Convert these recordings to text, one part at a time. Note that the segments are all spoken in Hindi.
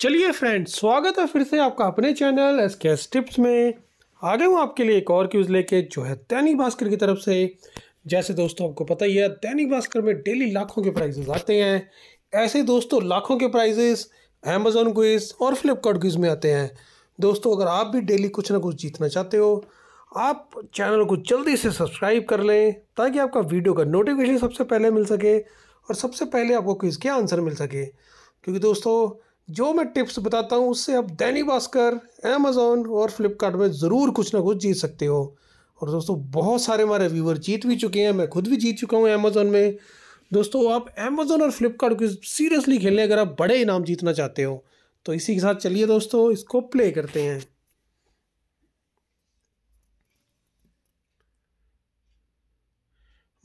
चलिए फ्रेंड्स स्वागत है फिर से आपका अपने channel S K S tips में आ गए हूँ आपके लिए एक और क्यूज़ लेके जो है दैनिक भास्कर की तरफ से जैसे दोस्तों आपको पता ही है दैनिक भास्कर में डेली लाखों के प्राइजेज आते हैं ऐसे दोस्तों लाखों के प्राइजेज अमेजोन क्विज और फ्लिपकार्ट क्विज में आते हैं दोस्तों अगर आप भी डेली कुछ ना कुछ जीतना चाहते हो आप चैनल को जल्दी से सब्सक्राइब कर लें ताकि आपका वीडियो का नोटिफिकेशन सबसे पहले मिल सके और सबसे पहले आपको क्विज़ के आंसर मिल सके क्योंकि दोस्तों जो मैं टिप्स बताता हूँ उससे आप दैनिक भास्कर अमेज़ोन और फ्लिपकार्ट में ज़रूर कुछ ना कुछ जीत सकते हो और दोस्तों बहुत सारे हमारे व्यूवर जीत भी चुके हैं मैं खुद भी जीत चुका हूँ अमेज़ोन में दोस्तों आप अमेज़ोन और फ्लिपकार्ट को सीरियसली खेलें अगर आप बड़े इनाम जीतना चाहते हो तो इसी के साथ चलिए दोस्तों इसको प्ले करते हैं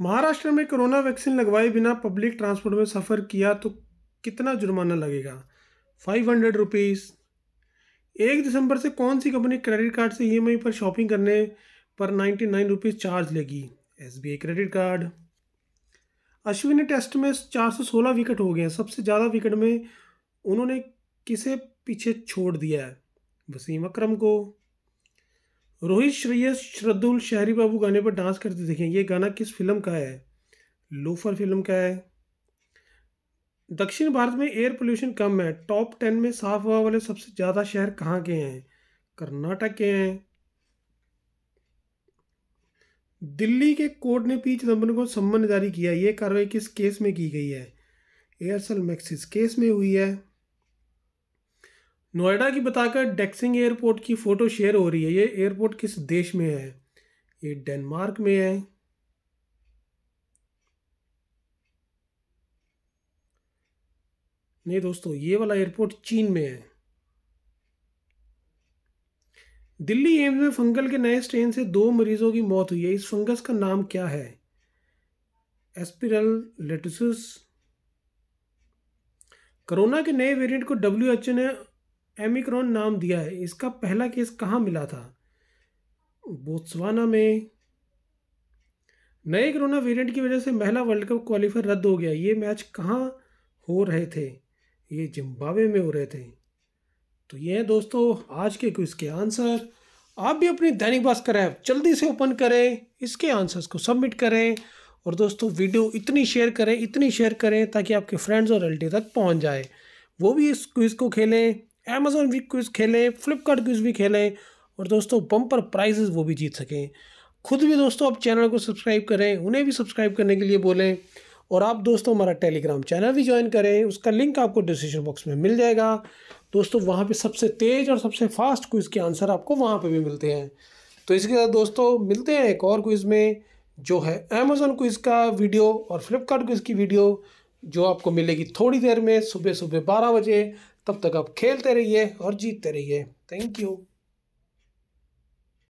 महाराष्ट्र में कोरोना वैक्सीन लगवाए बिना पब्लिक ट्रांसपोर्ट में सफ़र किया तो कितना जुर्माना लगेगा फाइव हंड्रेड रुपीज़ एक दिसंबर से कौन सी कंपनी क्रेडिट कार्ड से ई पर शॉपिंग करने पर नाइन्टी नाइन रुपीज़ चार्ज लेगी S B I credit card Ashwin test में चार सौ सोलह विकेट हो गए हैं सबसे ज़्यादा विकेट में उन्होंने किसे पीछे छोड़ दिया है वसीम अकरम को रोहित श्रेयस श्रद्धुल शहरी बाबू गाने पर डांस करते देखें ये गाना किस फिल्म का है लोफर फिल्म का है दक्षिण भारत में एयर पोल्यूशन कम है टॉप टेन में साफ हवा वाले सबसे ज़्यादा शहर कहाँ के हैं कर्नाटक के हैं दिल्ली के कोर्ट ने पी चिदम्बरम को सम्मन जारी किया ये कार्रवाई किस केस में की गई है एयरसेल मैक्सिस केस में हुई है नोएडा की बताकर डेक्सिंग एयरपोर्ट की फ़ोटो शेयर हो रही है ये एयरपोर्ट किस देश में है ये डेनमार्क में है नहीं दोस्तों ये वाला एयरपोर्ट चीन में है दिल्ली एम्स में फंगल के नए स्ट्रेन से दो मरीजों की मौत हुई है इस फंगस का नाम क्या है एस्पिरल लेटिस कोरोना के नए वेरिएंट को डब्ल्यू एच ने एमिक्रॉन नाम दिया है इसका पहला केस कहाँ मिला था बोत्सवाना में नए कोरोना वेरिएंट की वजह से महिला वर्ल्ड कप क्वालिफायर रद्द हो गया ये मैच कहाँ हो रहे थे ये जिम्बावे में हो रहे थे तो ये हैं दोस्तों आज के क्विज़ के आंसर आप भी अपनी दैनिक भास्कर ऐप जल्दी से ओपन करें इसके आंसर्स को सबमिट करें और दोस्तों वीडियो इतनी शेयर करें इतनी शेयर करें ताकि आपके फ्रेंड्स और रिलेटिव तक पहुंच जाए वो भी इस क्विज़ को खेलें अमेजोन भी क्विज़ खेलें फ्लिपकार्ट क्विज़ भी खेलें और दोस्तों बम्पर प्राइजेज़ वो भी जीत सकें खुद भी दोस्तों आप चैनल को सब्सक्राइब करें उन्हें भी सब्सक्राइब करने के लिए बोलें और आप दोस्तों हमारा टेलीग्राम चैनल भी ज्वाइन करें उसका लिंक आपको डिस्क्रिप्शन बॉक्स में मिल जाएगा दोस्तों वहाँ पे सबसे तेज़ और सबसे फास्ट क्विज़ के आंसर आपको वहाँ पे भी मिलते हैं तो इसके साथ दोस्तों मिलते हैं एक और क्विज़ में जो है अमेजोन क्विज़ का वीडियो और फ्लिपकार्ट क्विज़ की वीडियो जो आपको मिलेगी थोड़ी देर में सुबह सुबह बारह बजे तब तक आप खेलते रहिए और जीतते रहिए थैंक यू